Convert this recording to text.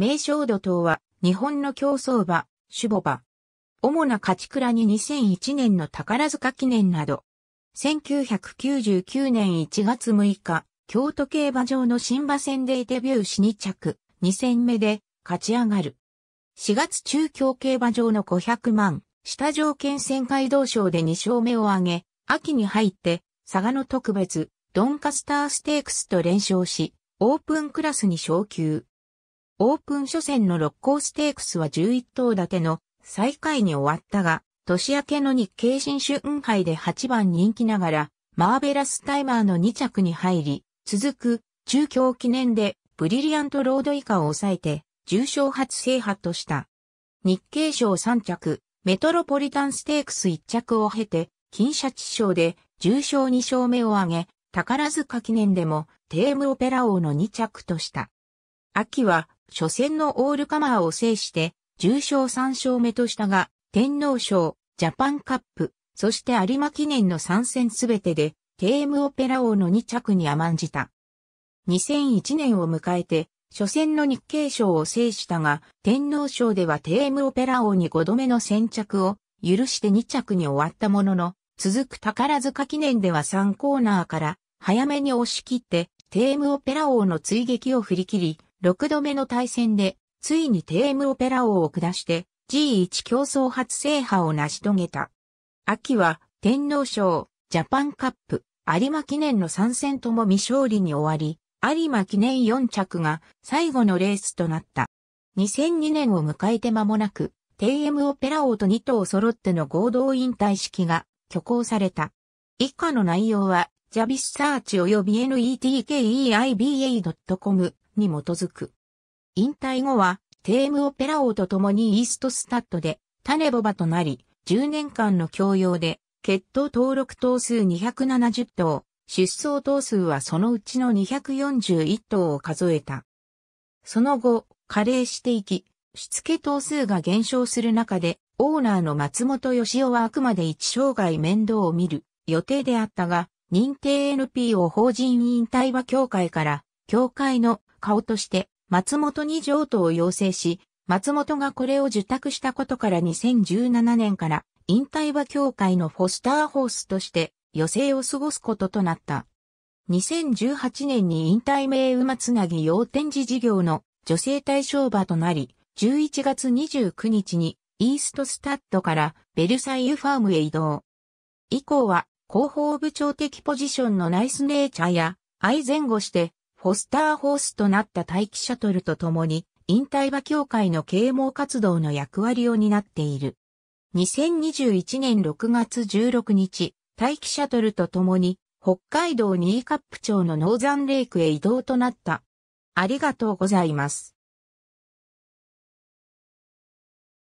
名称土等は日本の競走馬、種母馬。主な勝ち倉に2001年の宝塚記念など。1999年1月6日、京都競馬場の新馬戦でデビューし2着、2戦目で勝ち上がる。4月中京競馬場の500万、下条件戦街道賞で2勝目を挙げ、秋に入って佐賀の特別、ドンカスターステークスと連勝し、オープンクラスに昇級。オープン初戦の六甲ステークスは11頭立ての最下位に終わったが、年明けの日経新春杯で8番人気ながら、マーベラスタイマーの2着に入り、続く中京記念でブリリアントロード以下を抑えて、重賞初制覇とした。日経賞3着、メトロポリタンステークス1着を経て、金シャチ賞で重賞2勝目を挙げ、宝塚記念でもテームオペラ王の2着とした。秋は初戦のオールカマーを制して、重賞3勝目としたが、天皇賞、ジャパンカップ、そして有馬記念の参戦すべてで、テームオペラ王の2着に甘んじた。2001年を迎えて、初戦の日経賞を制したが、天皇賞ではテームオペラ王に5度目の先着を許して2着に終わったものの、続く宝塚記念では3コーナーから早めに押し切って、テームオペラ王の追撃を振り切り、6度目の対戦で、ついにームオペラ王を下して、G1 競争初制覇を成し遂げた。秋は、天皇賞、ジャパンカップ、有馬記念の参戦とも未勝利に終わり、有馬記念4着が最後のレースとなった。2002年を迎えて間もなく、TM オペラ王と2頭揃っての合同引退式が挙行された。以下の内容は、ジャビスサーチ及び netkeIba.com に基づく。引退後は、テームオペラ王と共にイーストスタッドで、タネボバとなり、10年間の教養で、血統登録頭数270頭、出走頭数はそのうちの241頭を数えた。その後、加齢していき、しつけ頭数が減少する中で、オーナーの松本義夫はあくまで一生涯面倒を見る予定であったが、認定 NPO 法人引退は協会から教会の顔として松本に譲渡を要請し、松本がこれを受託したことから2017年から引退は協会のフォスターホースとして余生を過ごすこととなった。2018年に引退名馬つなぎ要展示事業の女性対象馬となり、11月29日にイーストスタッドからベルサイユファームへ移動。以降は広報部長的ポジションのナイスネイチャーや愛前後してフォスターホースとなった待機シャトルと共に、引退馬協会の啓蒙活動の役割を担っている。2021年6月16日、待機シャトルと共に、北海道ーカップ町のノーザンレイクへ移動となった。ありがとうございます。